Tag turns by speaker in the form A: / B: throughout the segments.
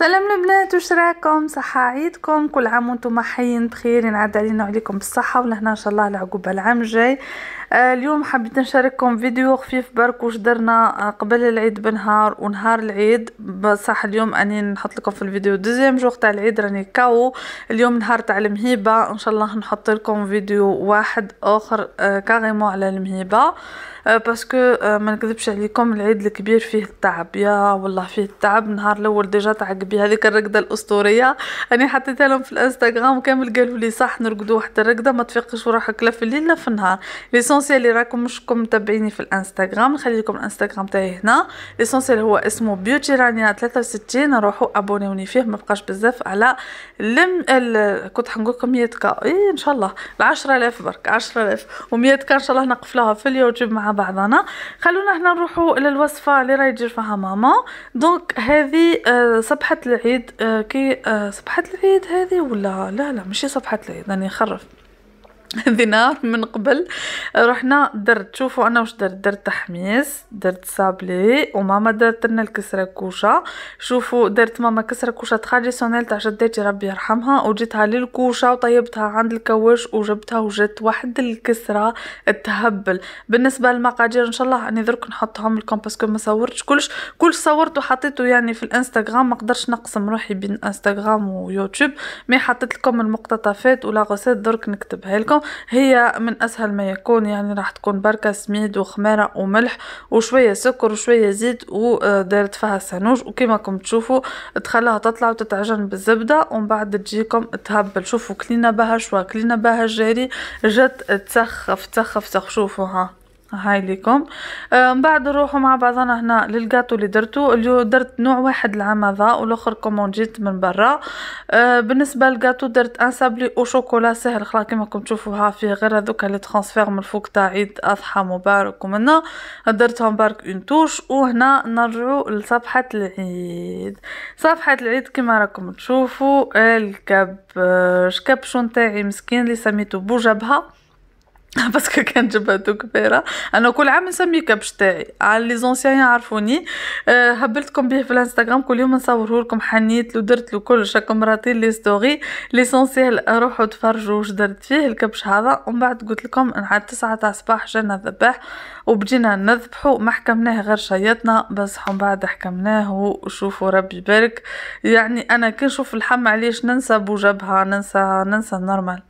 A: سلام البنات واش راكم صحة عيدكم كل عام وانتم حيين بخير ينعاد علينا وعليكم بالصحة ولهنا ان شاء الله العقوبة العام الجاي آه اليوم حبيت نشارككم فيديو خفيف برك واش درنا آه قبل العيد بنهار ونهار العيد بصح اليوم اني نحط لكم في الفيديو دوزيام جوغ تاع العيد راني كاو اليوم نهار تاع المهيبة ان شاء الله نحط لكم فيديو واحد اخر آه كاريمون على المهيبة آه، باسكو آه، ما نكذبش عليكم العيد الكبير فيه التعب يا والله فيه التعب نهار الاول ديجا تعقب حبي هذيك الرقده الاسطوريه انا حطيتها لهم في الانستغرام كامل قالوا لي صح نرقدوا واحد الرقده ما تفيقش وراحك لا في الليل لا في النهار ليسونسيال اللي راكم مشكم متابعيني في الانستغرام نخلي لكم الانستغرام تاعي هنا ليسونسيال هو اسمه بيوتي رانيا 63 روحوا ابونيوني فيه ما بقاش بزاف على لم ال... كنت حنقول لكم 100 كا اي ان شاء الله ال 10000 برك 10000 و100 كا ان شاء الله نقفلوها في اليوتيوب مع بعضنا خلونا هنا نروحوا للوصفه اللي راهي تجي فيها ماما دونك هذه آه، صبحه صفحة العيد آه، كي آه، صفحة العيد هذه ولا لا لا ماشي صفحة العيد راني نخرف دينار من قبل رحنا درت شوفوا انا واش درت درت تحميس درت سابلي وماما درت لنا الكسره كوشه شوفوا درت ماما كسره كوشه تراديسيونيل تاع جدتي ربي يرحمها وجيتها للكوشه وطيبتها عند الكواش وجبتها وجت واحد الكسره تهبل بالنسبه للمقادير ان شاء الله اني درك نحطهم لكم باسكو ما صورتش كلش كل صورت وحطيته يعني في الانستغرام ما قدرش نقسم روحي بين انستغرام ويوتيوب مي حطيت لكم المقتطفات ولا غوسيت درك نكتبها لكم هي من اسهل ما يكون يعني راح تكون بركة سميد وخمارة وملح وشوية سكر وشوية زيت ودارت فيها سانوج كم تشوفوا تخليها تطلع وتتعجن بالزبدة ومن بعد تجيكم تهبل شوفوا كلينا بها شوا كلينا بها الجاري جات تسخف تسخف تسخف ها هاي لكم آه، من بعد نروحوا مع بعضنا هنا للقاطو اللي درتو اللي درت نوع واحد العمضة والاخر جيت من برا آه، بالنسبه للقاطو درت ان سابلي او شوكولا سهل خلاص كما راكم تشوفوها فيه غير هذوك لي ترانسفير من الفوق تاع عيد اضحى مبارك ومنا درتهم برك اون توش وهنا نرجعوا لصفحه العيد صفحه العيد كما راكم تشوفوا الكبش كبشو نتاعي مسكين اللي سميتو بوجبها باسكو كان جبهتو كبيره انا كل عام نسمي كبش تاعي على لي زونسيان يعرفوني أه هبلتكم بيه في الانستغرام كل يوم نصوره لكم حنيت له درت له كل راكم راطين لي ستوري ليسونسيال روحوا تفرجوا واش درت فيه الكبش هذا ومن بعد قلت لكم عاد 9 تاع الصباح جانا الذباح وبجينا نذبحو ما حكمناه غير شيطنا بس من بعد حكمناه وشوفوا ربي يبارك يعني انا كي نشوف اللحم علاش ننسى بوجبها ننسى ننسى نورمال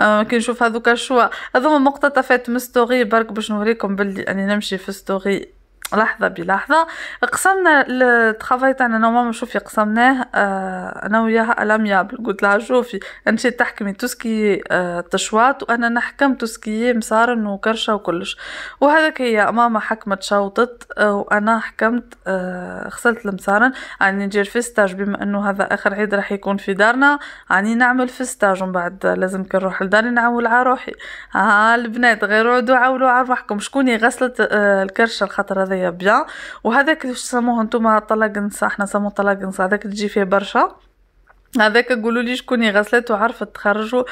A: آه كي نشوف هذوك شوا هذوما مقتطفات من ستوري برك باش نوريكم باللي اني نمشي في ستوري لحظه بلحظه قسمنا الترافاي تاعنا انا وماما شوفي قسمناه آه، انا وياها الاميابل قلت لها شوفي انت تحكمي توسكي آه، تشواط وانا نحكم توسكي مصارن وكرشه وكلش وهذاك هي ماما حكمت شوطت آه، وانا حكمت غسلت المسارن يعني ندير في ستاج بما انه هذا اخر عيد راح يكون في دارنا يعني نعمل في ستاج ومن بعد لازم كنروح نروح لداري نعول على روحي ها البنات غير عودوا عولوا على روحكم شكون غسلت الكرشه الخطر هذايا بيان وهذاك اللي سموه نتوما طلاق نصا احنا سموه طلاق نصا هذاك تجي فيه برشا هذاك قولوا لي شكون غسلت وعرفت تخرجوا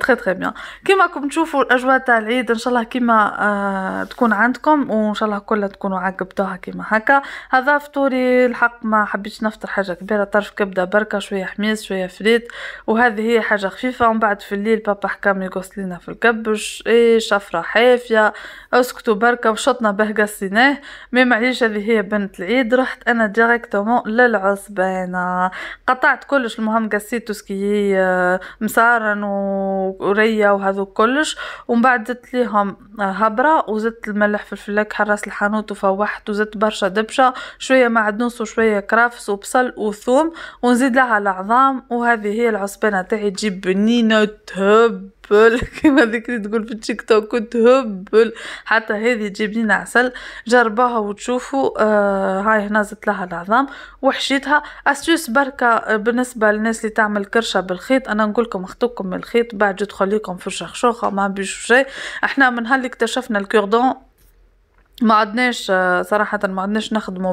A: تري تري بيان راكم تشوفوا الاجواء تاع العيد ان شاء الله كيما آه تكون عندكم وان شاء الله كلها تكونوا عقبتوها كيما هكا هذا فطوري الحق ما حبيتش نفطر حاجه كبيره طرف كبده بركه شويه حميس شويه فريت وهذه هي حاجه خفيفه ومن بعد في الليل بابا حكام يغسلنا في الكبش اي شفره حافيه اسكتوا بركه وشطنا به قصيناه مي معليش هذه هي بنت العيد رحت انا ديريكتومون للعصبانه قطعت كلش المهم تو سكي آه، مسارن وريا وهذو كلش ومن بعد زدت ليهم آه، هبرة وزدت الملح في الفلاك حراس الحانوت وفوحت وزدت برشا دبشة شوية معدنوس وشوية كرافس وبصل وثوم ونزيد لها العظام وهذه هي العصبانة تاعي تجيب بنينة تهب تهبل كما ديك تقول في التيك توك تهبل حتى هذه تجيب لنا عسل جربوها وتشوفوا آه هاي هنا زدت لها العظام وحشيتها استوس بركة بالنسبة للناس اللي تعمل كرشة بالخيط انا نقول لكم اخطوكم الخيط بعد يدخل لكم في الشخشوخة ما بيش شيء احنا من هاللي اكتشفنا الكوردون ما عدناش آه، صراحة ما عدناش نخدمه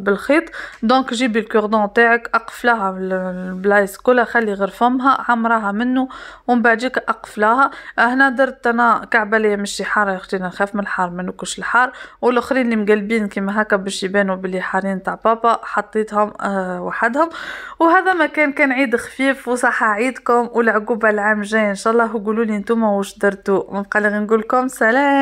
A: بالخيط دونك جيبي الكوردون تاعك اقفلها البلايص كلها خلي غير فمها عمراها منه ومن بعد جيك اقفلها هنا درت انا كعبة لي مشي حارة يا اختي نخاف من الحار ما نكش الحار والاخرين اللي مقلبين كيما هكا باش يبانوا بلي حارين تاع بابا حطيتهم أه وحدهم وهذا ما كان كان عيد خفيف وصحة عيدكم والعقوبة العام جاي ان شاء الله وقولوا لي نتوما واش درتوا نبقى نقول لكم سلام